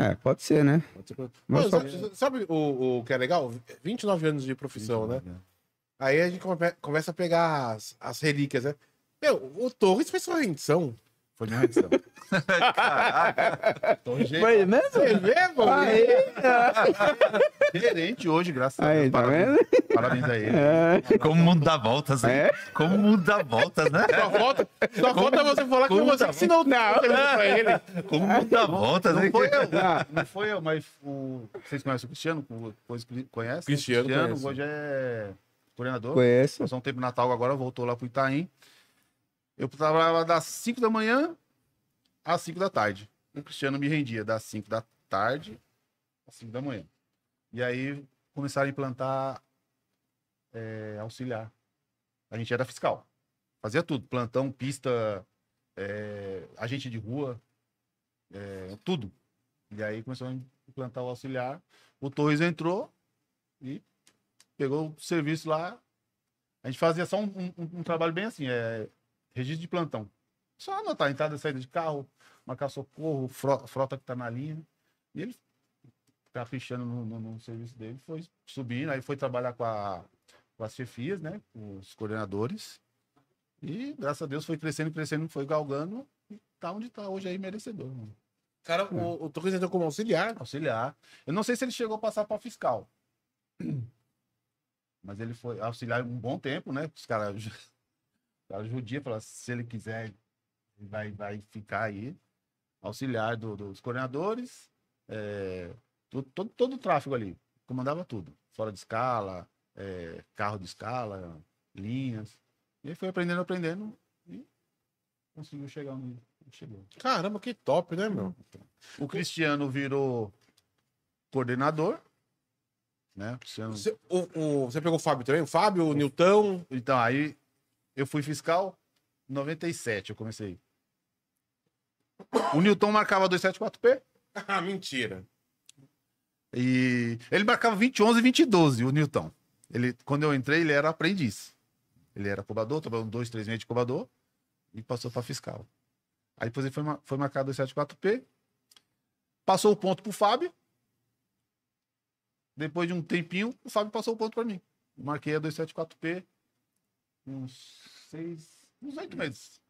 É, pode ser, né? Pode ser. só... Sabe, sabe o, o, que é legal? 29 anos de profissão, né? É. Aí a gente começa a pegar as, as relíquias, né? Meu, o Torres fez sua rendição foi minha edição. Caraca. Foi é mesmo? Você vê, pô? Gerente hoje, graças a Deus. Tá parabéns, tá parabéns a ele. É. Como o mundo dá voltas, né? Como mundo dá voltas, né? Só falta, só falta você falar que você que ensinou não. pra é. ele. Como o mundo dá voltas, né? Não foi eu, ah. não foi eu, mas o... vocês conhecem o Cristiano? Conhece? Cristiano, Cristiano hoje é coordenador. Conhece. Passou um tempo Natal agora, voltou lá pro Itaim. Eu trabalhava das 5 da manhã às 5 da tarde. O Cristiano me rendia das 5 da tarde às 5 da manhã. E aí começaram a implantar é, auxiliar. A gente era fiscal. Fazia tudo. Plantão, pista, é, agente de rua, é, tudo. E aí começou a implantar o auxiliar. O Torres entrou e pegou o serviço lá. A gente fazia só um, um, um trabalho bem assim. É, registro de plantão. Só anotar entrada e saída de carro, marcar socorro, frota que tá na linha. E ele tá fichando no, no, no, serviço dele, foi subindo, aí foi trabalhar com, a, com as chefias, né? Com os coordenadores. E graças a Deus foi crescendo, crescendo, foi galgando e tá onde tá hoje aí, merecedor. Mano. Cara, é. o, o Torres entrou como auxiliar. Auxiliar. Eu não sei se ele chegou a passar para fiscal. Mas ele foi auxiliar um bom tempo, né? Os caras ela judia, se ele quiser, vai, vai ficar aí, auxiliar do, dos coordenadores, é, eh, todo, todo o tráfego ali, comandava tudo. Fora de escala, é, carro de escala, linhas. E foi aprendendo, aprendendo e conseguiu chegar onde chegou. Caramba, que top, né, meu? O Cristiano virou coordenador. Né? Você, o, o, você pegou o Fábio também? O Fábio, o, o Nilton? Então, aí eu fui fiscal 97, eu comecei. O Newton marcava 274P. Ah, mentira. E ele marcava 2011 e 2012, o Newton. Ele, quando eu entrei, ele era aprendiz. Ele era cobrador, trabalhou dois, três meses de cobrador e passou para fiscal. Aí depois ele foi, foi marcar 274P. Passou o ponto pro Fábio. Depois de um tempinho, o Fábio passou o ponto para mim. Marquei a 274P uns seis, uns oito meses.